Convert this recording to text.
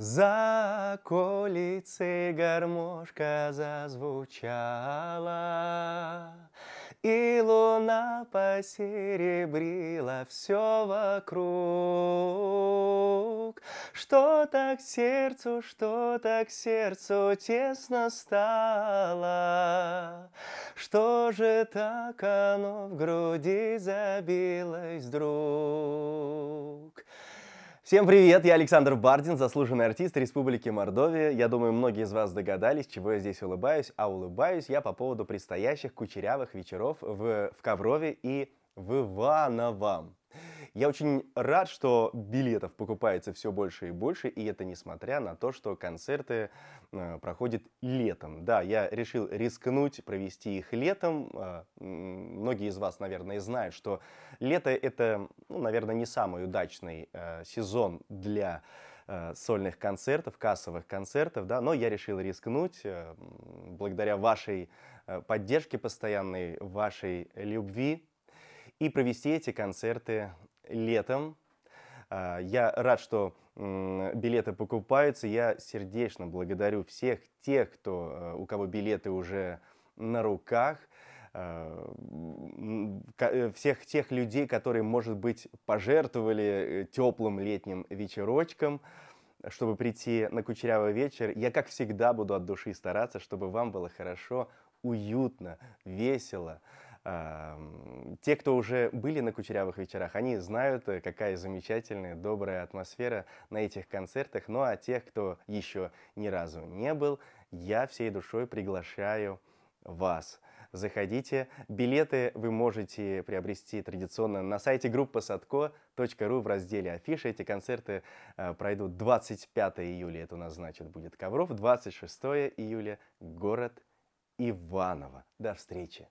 За Заколицы гармошка зазвучала, И луна посеребрила все вокруг. Что так сердцу, что так сердцу тесно стало, Что же так оно в груди забилось вдруг? Всем привет, я Александр Бардин, заслуженный артист Республики Мордовия. Я думаю, многие из вас догадались, чего я здесь улыбаюсь, а улыбаюсь я по поводу предстоящих кучерявых вечеров в, в Коврове и в Ивановом. Я очень рад, что билетов покупается все больше и больше, и это несмотря на то, что концерты э, проходят летом. Да, я решил рискнуть провести их летом. Э, многие из вас, наверное, знают, что лето это, ну, наверное, не самый удачный э, сезон для э, сольных концертов, кассовых концертов, да, но я решил рискнуть э, благодаря вашей э, поддержке постоянной, вашей любви и провести эти концерты летом. А, я рад, что билеты покупаются. Я сердечно благодарю всех тех, кто, э, у кого билеты уже на руках, а, э, всех тех людей, которые, может быть, пожертвовали э, теплым летним вечерочком, чтобы прийти на Кучерявый вечер. Я, как всегда, буду от души стараться, чтобы вам было хорошо, уютно, весело. Те, кто уже были на кучерявых вечерах, они знают, э, какая замечательная, добрая атмосфера на этих концертах. Ну а тех, кто еще ни разу не был, я всей душой приглашаю вас. Заходите. Билеты вы можете приобрести традиционно на сайте группа садко.ру в разделе «Афиши». Эти концерты э, пройдут 25 июля, это у нас, значит, будет Ковров, 26 июля – город Иваново. До встречи!